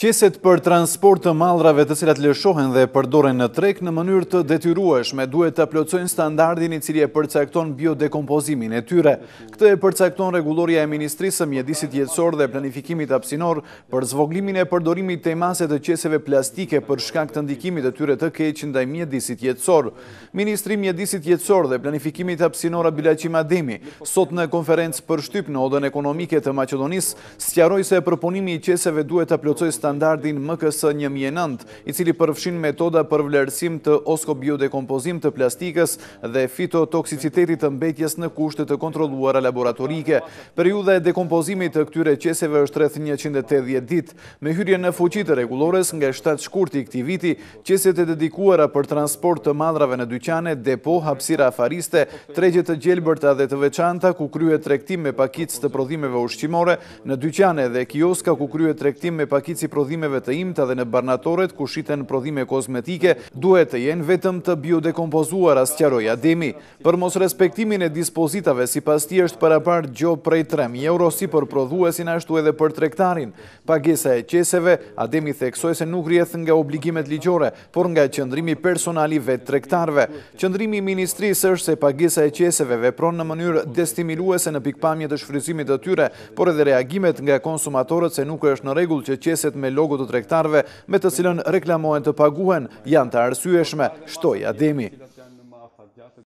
Qeset për transport të malrave të cilat lëshohen dhe përdoren në trek në mënyrë të detyrueshme duhet të plocojnë standardin i cili e përcakton biodekompozimin e tyre. Këtë e përcakton reguloria e Ministrisë mjedisit jetësor dhe planifikimit apsinor për zvoglimin e përdorimit të imaset të qeseve plastike për shkak të ndikimit të tyre të keqin dhe mjedisit jetësor. Ministri mjedisit jetësor dhe planifikimit apsinor Abilacim Ademi, sot në konferencë për shtyp në odën ekonomike të Macedonis, stjaroj se i qeseve duhet të standardin MKS 1009, i cili përfshin metoda për vlerësim të osko biodekompozim të plastikës dhe fitotoksicitetit të mbetjes në kushtet të kontroluara laboratorike. Periuda e dekompozimit të këtyre qeseve është rreth 180 dit. Me hyrje në fuqit e regulores nga 7 shkurti i këti viti, qeset e dedikuara për transport të madrave në dyqane, depo, hapsira afariste, tregjet të gjelbërta dhe të veçanta, ku krye trektim me pakic të prodhimeve ushqimore, në dyqane dhe kioska ku krye trektim me pakic prodhimeve të imta dhe në barnatoret ku shiten prodhime kosmetike, duhet të jenë vetëm të biodekompozuar as qaroj ademi. Për mos respektimin e dispozitave si pas ti është për apart gjo prej 3.000 euro si për prodhuesin ashtu edhe për trektarin. Pagesa e qeseve, ademi theksoj se nuk rjetë nga obligimet ligjore, por nga qëndrimi personali vetë trektarve. Qëndrimi ministrisë është se pagesa e qeseve vepron në mënyrë destimiluese në pikpamjet të shfrizimit të tyre, por edhe reagimet nga konsumatorët se nuk është në regull që qeset me logo të trektarve me të cilën reklamohen të paguhen janë të arsueshme, shtoj Ademi.